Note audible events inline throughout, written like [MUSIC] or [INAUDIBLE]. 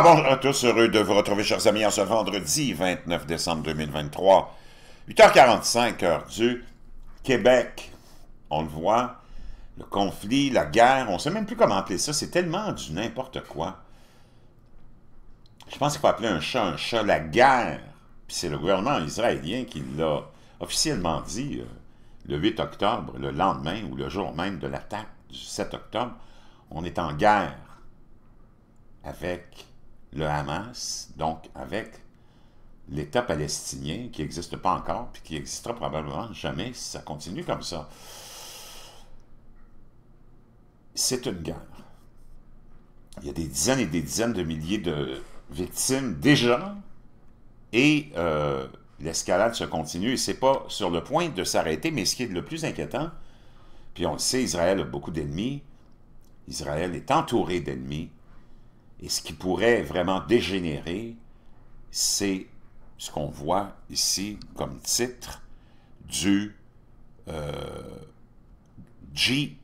bonjour à tous, heureux de vous retrouver, chers amis, en ce vendredi 29 décembre 2023, 8h45, heure du Québec. On le voit, le conflit, la guerre, on ne sait même plus comment appeler ça, c'est tellement du n'importe quoi. Je pense qu'il faut appeler un chat un chat, la guerre. Puis c'est le gouvernement israélien qui l'a officiellement dit euh, le 8 octobre, le lendemain ou le jour même de l'attaque du 7 octobre. On est en guerre avec le Hamas, donc avec l'État palestinien qui n'existe pas encore, puis qui n'existera probablement jamais si ça continue comme ça. C'est une guerre. Il y a des dizaines et des dizaines de milliers de victimes déjà, et euh, l'escalade se continue, et c'est pas sur le point de s'arrêter, mais ce qui est le plus inquiétant, puis on le sait, Israël a beaucoup d'ennemis, Israël est entouré d'ennemis, et ce qui pourrait vraiment dégénérer, c'est ce qu'on voit ici comme titre du euh, g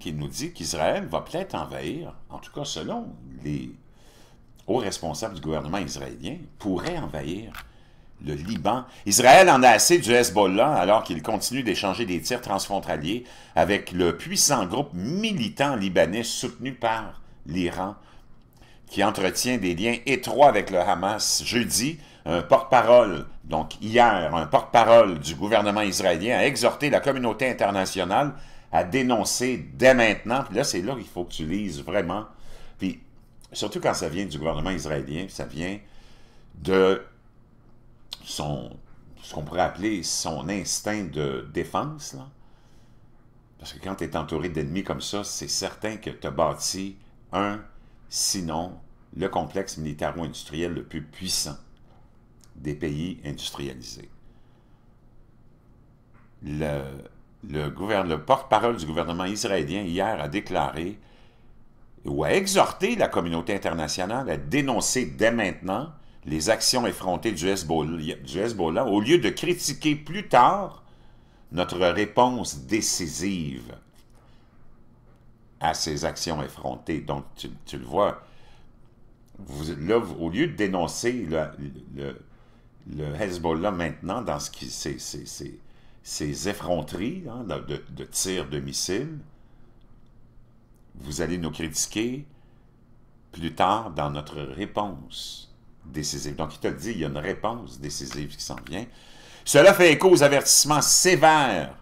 qui nous dit qu'Israël va peut-être envahir, en tout cas selon les hauts responsables du gouvernement israélien, pourrait envahir le Liban. Israël en a assez du Hezbollah alors qu'il continue d'échanger des tirs transfrontaliers avec le puissant groupe militant libanais soutenu par l'Iran qui entretient des liens étroits avec le Hamas. Jeudi, un porte-parole, donc hier, un porte-parole du gouvernement israélien a exhorté la communauté internationale à dénoncer dès maintenant. Puis là, c'est là qu'il faut que tu lises vraiment. Puis surtout quand ça vient du gouvernement israélien, ça vient de son, ce qu'on pourrait appeler son instinct de défense. Parce que quand tu es entouré d'ennemis comme ça, c'est certain que tu as bâti un, sinon, le complexe militaro-industriel le plus puissant des pays industrialisés. Le, le, le porte-parole du gouvernement israélien hier a déclaré ou a exhorté la communauté internationale à dénoncer dès maintenant les actions effrontées du Hezbollah, au lieu de critiquer plus tard notre réponse décisive à ces actions effrontées. Donc, tu, le vois, vous, là, au lieu de dénoncer le, Hezbollah maintenant dans ce qui, ses, ces effronteries hein, de, de tirs de missiles, vous allez nous critiquer plus tard dans notre réponse donc, il te dit, il y a une réponse décisive qui s'en vient. Cela fait écho aux avertissements sévères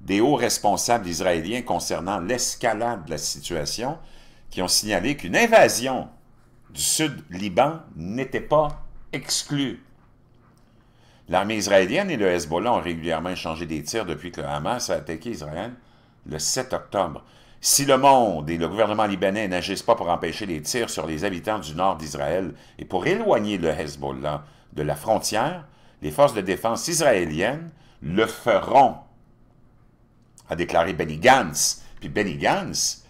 des hauts responsables israéliens concernant l'escalade de la situation, qui ont signalé qu'une invasion du sud-Liban n'était pas exclue. L'armée israélienne et le Hezbollah ont régulièrement échangé des tirs depuis que Hamas a attaqué Israël le 7 octobre. Si le monde et le gouvernement libanais n'agissent pas pour empêcher les tirs sur les habitants du nord d'Israël et pour éloigner le Hezbollah de la frontière, les forces de défense israéliennes le feront, a déclaré Benny Gantz. Puis Benny Gantz,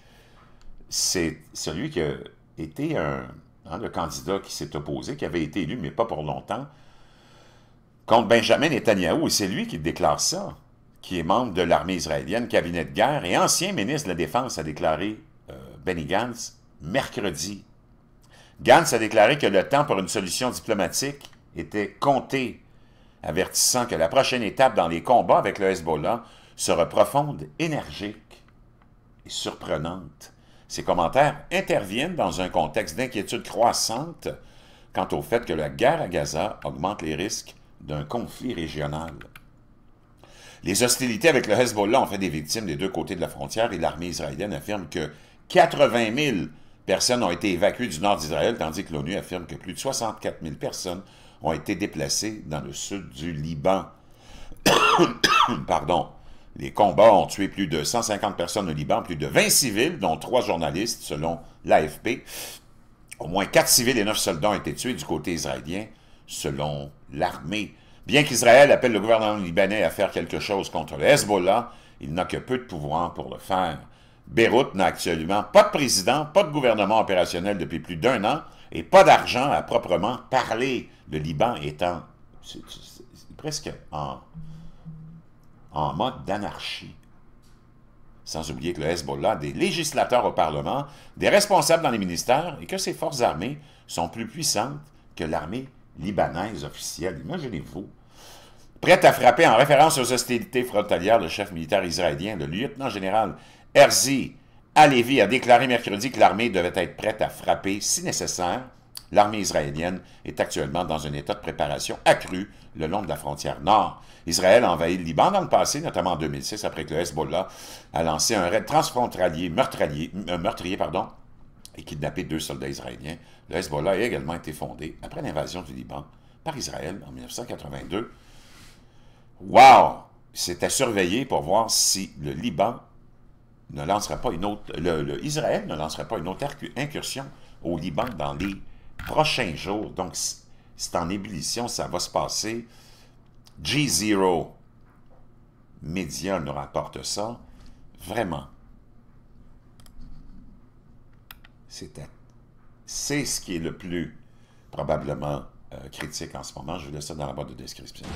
c'est celui qui a été un, hein, le candidat qui s'est opposé, qui avait été élu, mais pas pour longtemps, contre Benjamin Netanyahu, et c'est lui qui déclare ça qui est membre de l'armée israélienne, cabinet de guerre et ancien ministre de la Défense, a déclaré euh, Benny Gantz mercredi. Gantz a déclaré que le temps pour une solution diplomatique était compté, avertissant que la prochaine étape dans les combats avec le Hezbollah sera profonde, énergique et surprenante. Ces commentaires interviennent dans un contexte d'inquiétude croissante quant au fait que la guerre à Gaza augmente les risques d'un conflit régional. Les hostilités avec le Hezbollah ont fait des victimes des deux côtés de la frontière et l'armée israélienne affirme que 80 000 personnes ont été évacuées du nord d'Israël, tandis que l'ONU affirme que plus de 64 000 personnes ont été déplacées dans le sud du Liban. [COUGHS] Pardon. Les combats ont tué plus de 150 personnes au Liban, plus de 20 civils, dont trois journalistes, selon l'AFP. Au moins quatre civils et neuf soldats ont été tués du côté israélien, selon l'armée. Bien qu'Israël appelle le gouvernement libanais à faire quelque chose contre le Hezbollah, il n'a que peu de pouvoir pour le faire. Beyrouth n'a actuellement pas de président, pas de gouvernement opérationnel depuis plus d'un an et pas d'argent à proprement parler, le Liban étant presque en, en mode d'anarchie. Sans oublier que le Hezbollah a des législateurs au Parlement, des responsables dans les ministères et que ses forces armées sont plus puissantes que l'armée libanaise officielle. Imaginez-vous Prête à frapper en référence aux hostilités frontalières, le chef militaire israélien, le lieutenant-général Herzi Alevi, a déclaré mercredi que l'armée devait être prête à frapper si nécessaire. L'armée israélienne est actuellement dans un état de préparation accrue le long de la frontière nord. Israël a envahi le Liban dans le passé, notamment en 2006, après que le Hezbollah a lancé un raid transfrontalier euh, meurtrier, pardon, et kidnappé deux soldats israéliens. Le Hezbollah a également été fondé après l'invasion du Liban par Israël en 1982. Wow! C'est à surveiller pour voir si le Liban ne lancera pas une autre... Le, Israël ne lancera pas une autre incursion au Liban dans les prochains jours. Donc, c'est en ébullition, ça va se passer. G0 Média nous rapporte ça. Vraiment. C'est ce qui est le plus, probablement, euh, critique en ce moment. Je vous laisse ça dans la boîte de description.